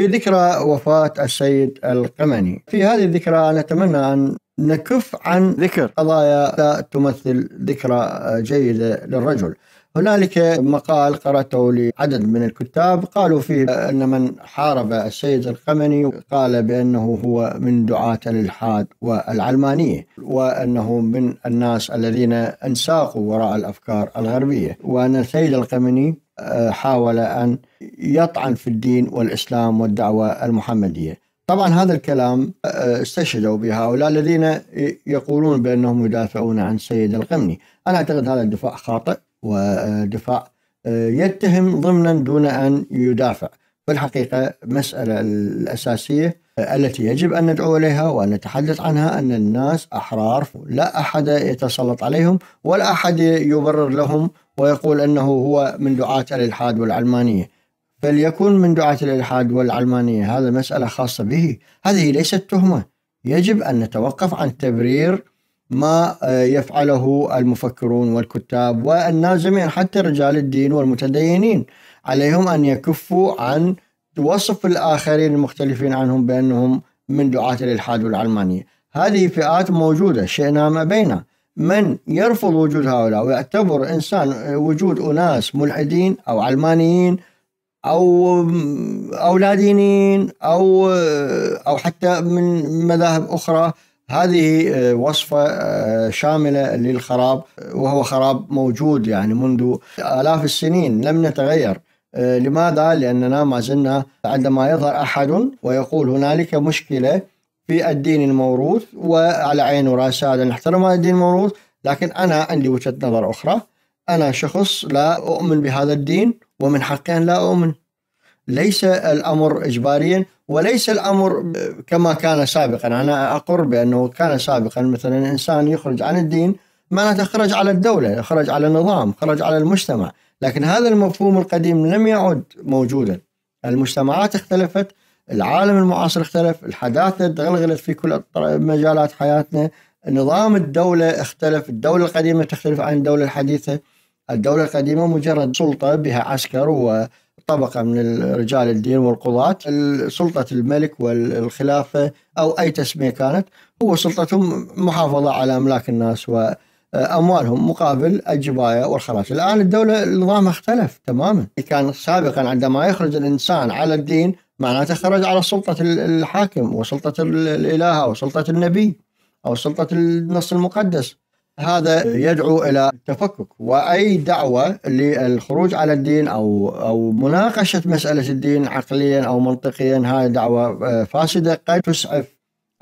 في ذكرى وفاة السيد القمني في هذه الذكرى نتمنى أن نكف عن ذكر قضايا لا تمثل ذكرى جيدة للرجل هنالك مقال قرأته لعدد من الكتاب قالوا فيه أن من حارب السيد القمني قال بأنه هو من دعاة الإلحاد والعلمانية وأنه من الناس الذين انساقوا وراء الأفكار الغربية وأن السيد القمني حاول أن يطعن في الدين والإسلام والدعوة المحمدية طبعا هذا الكلام آه، استشهدوا بهؤلاء الذين يقولون بأنهم يدافعون عن سيد القمني أنا أعتقد هذا الدفاع خاطئ ودفاع آه، يتهم ضمنا دون أن يدافع في الحقيقة مسألة الأساسية التي يجب أن ندعو إليها وأن نتحدث عنها أن الناس أحرار لا أحد يتسلط عليهم ولا أحد يبرر لهم ويقول أنه هو من دعاة الإلحاد والعلمانية فليكن من دعاة الإلحاد والعلمانية هذا مسألة خاصة به هذه ليست تهمة يجب أن نتوقف عن تبرير ما آه، يفعله المفكرون والكتاب والناس جميعا حتى رجال الدين والمتدينين عليهم أن يكفوا عن توصف الآخرين المختلفين عنهم بأنهم من دعاة الإلحاد والعلمانية هذه فئات موجودة شئنا ما بينا من يرفض وجود هؤلاء ويعتبر إنسان وجود أناس ملحدين أو علمانيين أو أو لا دينيين أو أو حتى من مذاهب أخرى هذه آه، وصفة آه، شاملة للخراب وهو خراب موجود يعني منذ آلاف السنين لم نتغير آه، لماذا؟ لأننا ما زلنا عندما يظهر أحد ويقول هنالك مشكلة في الدين الموروث وعلى عين ورأس هذا نحترم هذا الدين الموروث لكن أنا عندي وجهة نظر أخرى أنا شخص لا أؤمن بهذا الدين ومن حقي أن لا أؤمن ليس الأمر إجباريا وليس الأمر كما كان سابقا أنا أقر بأنه كان سابقا مثلا إنسان يخرج عن الدين معناته خرج على الدولة خرج على النظام خرج على المجتمع لكن هذا المفهوم القديم لم يعد موجودا المجتمعات اختلفت العالم المعاصر اختلف الحداثة تغلغلت في كل مجالات حياتنا نظام الدولة اختلف الدولة القديمة تختلف عن الدولة الحديثة الدولة القديمة مجرد سلطة بها عسكر وطبقة من رجال الدين والقضاة سلطة الملك والخلافة أو أي تسمية كانت هو سلطتهم محافظة على أملاك الناس و آه، اموالهم مقابل الجبايه والخراج، الان الدوله نظامها اختلف تماما، كان سابقا عندما يخرج الانسان على الدين معناته خرج على سلطه الحاكم وسلطه او وسلطه النبي او سلطه النص المقدس. هذا يدعو الى التفكك واي دعوه للخروج على الدين او او مناقشه مساله الدين عقليا او منطقيا هذه دعوه آه، فاسده قد تسعف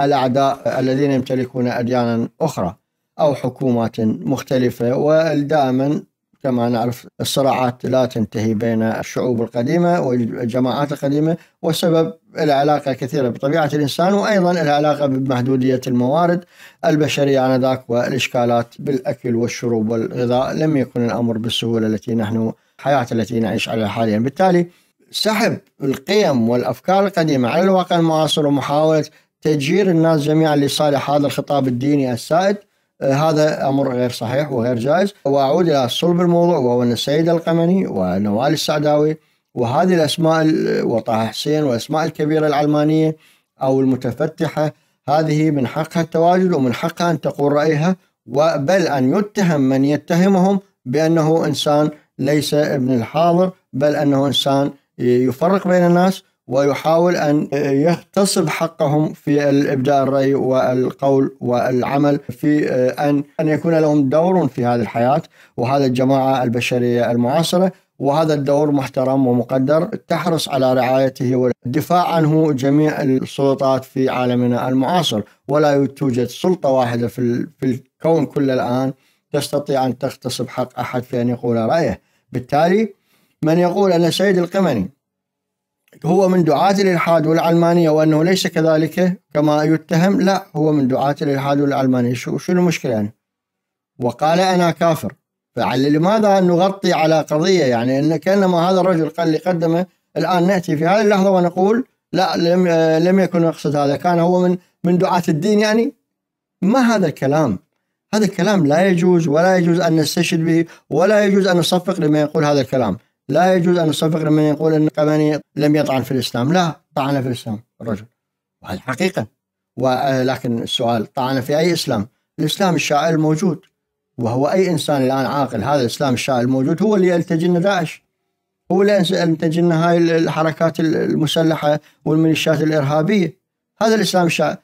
الاعداء الذين يمتلكون اديانا اخرى. أو حكومات مختلفة ودائما كما نعرف الصراعات لا تنتهي بين الشعوب القديمة والجماعات القديمة والسبب العلاقة كثيرة بطبيعة الإنسان وأيضا العلاقة بمحدودية الموارد البشرية آنذاك والإشكالات بالأكل والشرب والغذاء لم يكن الأمر بالسهولة التي نحن حياة التي نعيش عليها حاليا بالتالي سحب القيم والأفكار القديمة على الواقع المعاصر ومحاولة تجير الناس جميعا لصالح هذا الخطاب الديني السائد آه، هذا امر غير صحيح وغير جائز واعود الى صلب الموضوع وهو ان السيد القمني ونوال السعداوي وهذه الاسماء وطه حسين والاسماء الكبيره العلمانيه او المتفتحه هذه من حقها التواجد ومن حقها ان تقول رايها وبل ان يتهم من يتهمهم بانه انسان ليس ابن الحاضر بل انه انسان يفرق بين الناس ويحاول أن يغتصب حقهم في الإبداع الرأي والقول والعمل في آه، أن أن يكون لهم دور في هذه الحياة وهذا الجماعة البشرية المعاصرة وهذا الدور محترم ومقدر تحرص على رعايته والدفاع عنه جميع السلطات في عالمنا المعاصر ولا توجد سلطة واحدة في الكون كله الآن تستطيع أن تغتصب حق أحد في أن يقول رأيه بالتالي من يقول أن سيد القمني هو من دعاة الإلحاد والعلمانية وأنه ليس كذلك كما يتهم لا هو من دعاة الإلحاد والعلمانية شو, شو المشكلة يعني وقال أنا كافر فلماذا نغطي على قضية يعني أن كأنما هذا الرجل قال اللي قدمه الآن نأتي في هذه اللحظة ونقول لا لم لم يكن يقصد هذا كان هو من من دعاة الدين يعني ما هذا الكلام هذا الكلام لا يجوز ولا يجوز أن نستشهد به ولا يجوز أن نصفق لمن يقول هذا الكلام لا يجوز أن نصفق لمن يقول أن القمني لم يطعن في الإسلام لا طعن في الإسلام الرجل وهذه حقيقة ولكن السؤال طعن في أي إسلام الإسلام الشائع الموجود وهو أي إنسان الآن عاقل هذا الإسلام الشائع الموجود هو اللي يلتجن داعش هو اللي ينتج لنا هاي الحركات المسلحه والميليشيات الارهابيه هذا الاسلام الشائع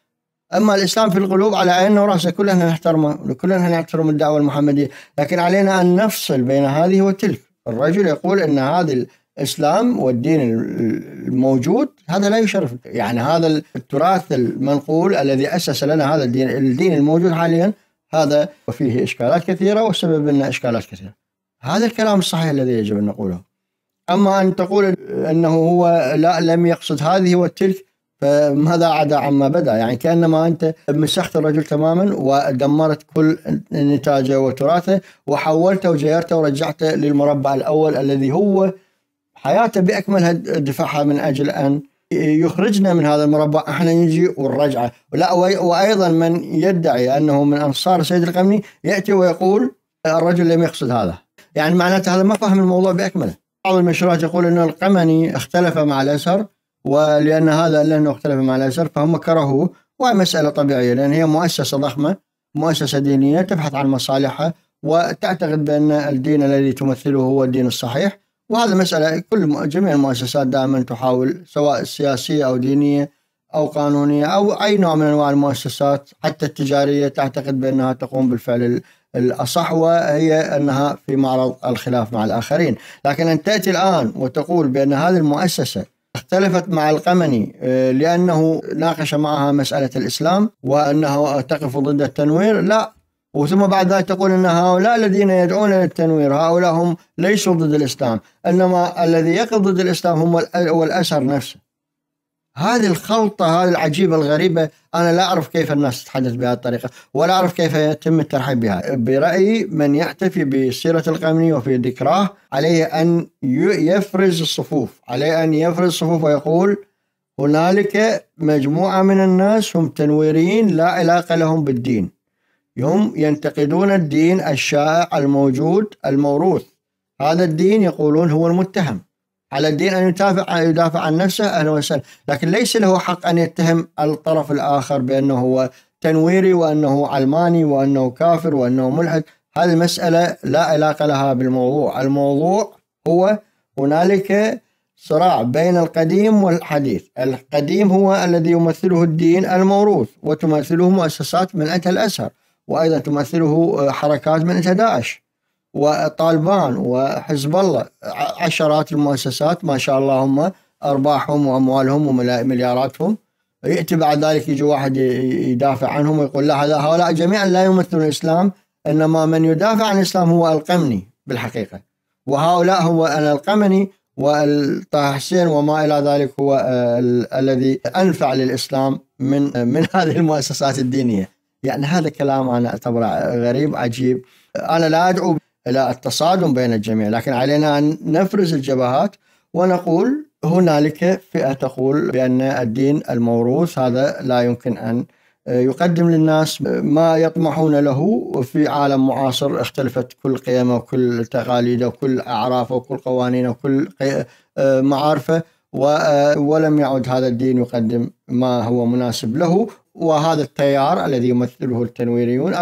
اما الاسلام في القلوب على عيننا وراسه كلنا نحترمه كلنا نحترم الدعوه المحمديه لكن علينا ان نفصل بين هذه وتلك الرجل يقول ان هذا الاسلام والدين الموجود هذا لا يشرف يعني هذا التراث المنقول الذي اسس لنا هذا الدين الدين الموجود حاليا هذا وفيه اشكالات كثيره وسبب لنا اشكالات كثيره. هذا الكلام الصحيح الذي يجب ان نقوله. اما ان تقول انه هو لا لم يقصد هذه وتلك فماذا عدا عما بدا يعني كانما انت مسخت الرجل تماما ودمرت كل نتاجه وتراثه وحولته وجيرته ورجعته للمربع الاول الذي هو حياته باكملها دفعها من اجل ان يخرجنا من هذا المربع احنا نجي والرجعه لا وايضا من يدعي انه من انصار السيد القمني ياتي ويقول الرجل لم يقصد هذا يعني معناته هذا ما فهم الموضوع باكمله بعض المشروعات يقول ان القمني اختلف مع الازهر ولأن هذا لأنه اختلف مع الأزهر فهم كرهوه ومسألة طبيعية لأن هي مؤسسة ضخمة مؤسسة دينية تبحث عن مصالحها وتعتقد بأن الدين الذي تمثله هو الدين الصحيح وهذا مسألة كل جميع المؤسسات دائما تحاول سواء سياسية أو دينية أو قانونية أو أي نوع من أنواع المؤسسات حتى التجارية تعتقد بأنها تقوم بالفعل الأصح وهي أنها في معرض الخلاف مع الآخرين لكن أن تأتي الآن وتقول بأن هذه المؤسسة اختلفت مع القمني آه، لأنه ناقش معها مسألة الإسلام وانها تقف ضد التنوير لا وثم بعد ذلك تقول ان هؤلاء الذين يدعون للتنوير هؤلاء هم ليسوا ضد الاسلام، انما الذي يقف ضد الاسلام هم الاسر نفسه. هذه الخلطة هذه العجيبة الغريبة أنا لا أعرف كيف الناس تتحدث بهذه الطريقة ولا أعرف كيف يتم الترحيب بها برأيي من يحتفي بسيرة القامنية وفي ذكراه عليه أن يفرز الصفوف عليه أن يفرز الصفوف ويقول هنالك مجموعة من الناس هم تنويريين لا علاقة لهم بالدين هم ينتقدون الدين الشائع الموجود الموروث هذا الدين يقولون هو المتهم على الدين أن يدافع يدافع عن نفسه أهلا وسهلا لكن ليس له حق أن يتهم الطرف الآخر بأنه هو تنويري وأنه علماني وأنه كافر وأنه ملحد هذه المسألة لا علاقة لها بالموضوع الموضوع هو هنالك صراع بين القديم والحديث القديم هو الذي يمثله الدين الموروث وتمثله مؤسسات من أتى الأزهر وأيضا تمثله حركات من أتى داعش وطالبان وحزب الله عشرات المؤسسات ما شاء الله هم ارباحهم واموالهم وملياراتهم ياتي بعد ذلك يجي واحد يدافع عنهم ويقول لا هذا هؤلاء جميعا لا يمثلون الاسلام انما من يدافع عن الاسلام هو القمني بالحقيقه وهؤلاء هو القمني والطه حسين وما الى ذلك هو آه، الذي انفع للاسلام من آه، من هذه المؤسسات الدينيه يعني هذا كلام انا اعتبره غريب عجيب انا لا ادعو إلى التصادم بين الجميع لكن علينا أن نفرز الجبهات ونقول هنالك فئة تقول بأن الدين الموروث هذا لا يمكن أن يقدم للناس ما يطمحون له في عالم معاصر اختلفت كل قيمه وكل تقاليده وكل اعرافه وكل قوانينه وكل معارفه ولم يعد هذا الدين يقدم ما هو مناسب له وهذا التيار الذي يمثله التنويريون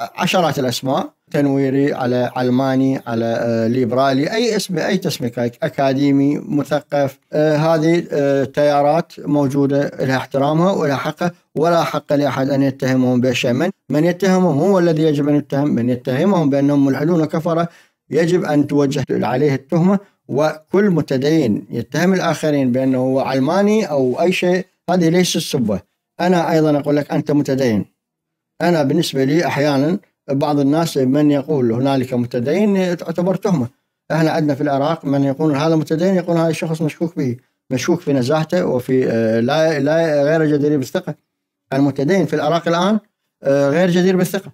عشرات الاسماء تنويري على علماني على آه، ليبرالي اي اسم اي تسميه اكاديمي مثقف آه، هذه التيارات آه، موجوده لها احترامها ولها حقها ولا حق لاحد ان يتهمهم بشيء من, من يتهمهم هو الذي يجب ان يتهم من يتهمهم بانهم ملحدون كفره يجب ان توجه عليه التهمه وكل متدين يتهم الاخرين بانه هو علماني او اي شيء هذه ليست سبه انا ايضا اقول لك انت متدين انا بالنسبه لي احيانا بعض الناس من يقول هنالك متدين تعتبر تهمه احنا عندنا في العراق من يقول هذا متدين يقول هذا الشخص مشكوك به مشكوك في نزاهته وفي آه، لا لا غير جدير بالثقه المتدين في العراق الان آه، غير جدير بالثقه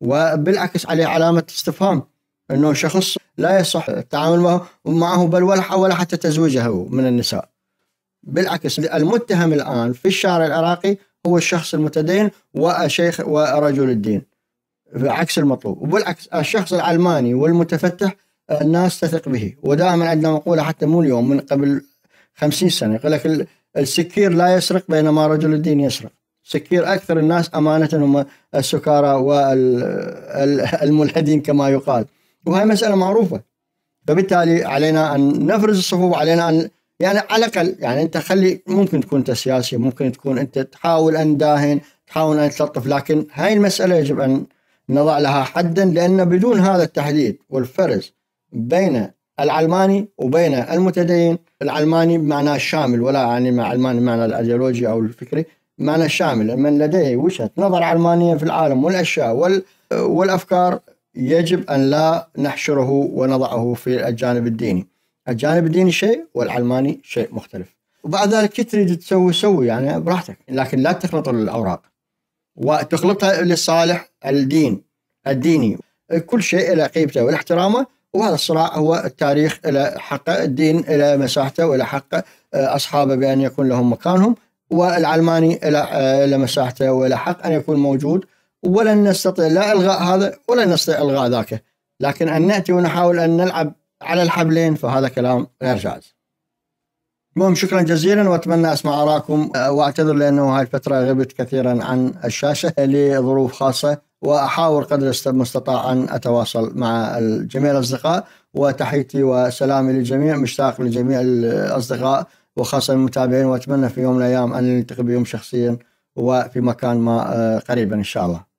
وبالعكس عليه علامه استفهام انه شخص لا يصح التعامل معه بل ولا ولا حتى تزويجه من النساء بالعكس المتهم الان في الشارع العراقي هو الشخص المتدين وشيخ ورجل الدين عكس المطلوب وبالعكس الشخص العلماني والمتفتح الناس تثق به ودائما عندنا مقولة حتى مو اليوم من قبل خمسين سنة يقول لك السكير لا يسرق بينما رجل الدين يسرق سكير أكثر الناس أمانة هم السكارى والملحدين كما يقال وهي مسألة معروفة فبالتالي علينا أن نفرز الصفوف علينا أن يعني على الاقل يعني انت خلي ممكن تكون انت سياسي ممكن تكون انت تحاول ان داهن تحاول ان تلطف لكن هاي المساله يجب ان نضع لها حدا لان بدون هذا التحديد والفرز بين العلماني وبين المتدين العلماني بمعنى الشامل ولا يعني مع علماني بمعنى الايديولوجي او الفكري معنى الشامل من لديه وجهه نظر علمانيه في العالم والاشياء وال والافكار يجب ان لا نحشره ونضعه في الجانب الديني الجانب الديني شيء والعلماني شيء مختلف وبعد ذلك تريد تسوي سوي يعني براحتك لكن لا تخلط الاوراق وتخلطها لصالح الدين الديني كل شيء له قيمته والاحترامه وهذا الصراع هو التاريخ إلى حقه الدين إلى مساحته وإلى حق آه، أصحابه بأن يكون لهم مكانهم والعلماني إلى آه، إلى مساحته وإلى حق أن يكون موجود ولن نستطيع لا إلغاء هذا ولن نستطيع إلغاء ذاك لكن أن نأتي ونحاول أن نلعب على الحبلين فهذا كلام غير جائز المهم شكرا جزيلا واتمنى اسمع ارائكم آه، واعتذر لانه هاي الفتره غبت كثيرا عن الشاشه لظروف خاصه واحاول قدر المستطاع ان اتواصل مع جميع الاصدقاء وتحيتي وسلامي للجميع مشتاق لجميع الاصدقاء وخاصه المتابعين واتمنى في يوم من الايام ان نلتقي بهم شخصيا وفي مكان ما آه، قريبا ان شاء الله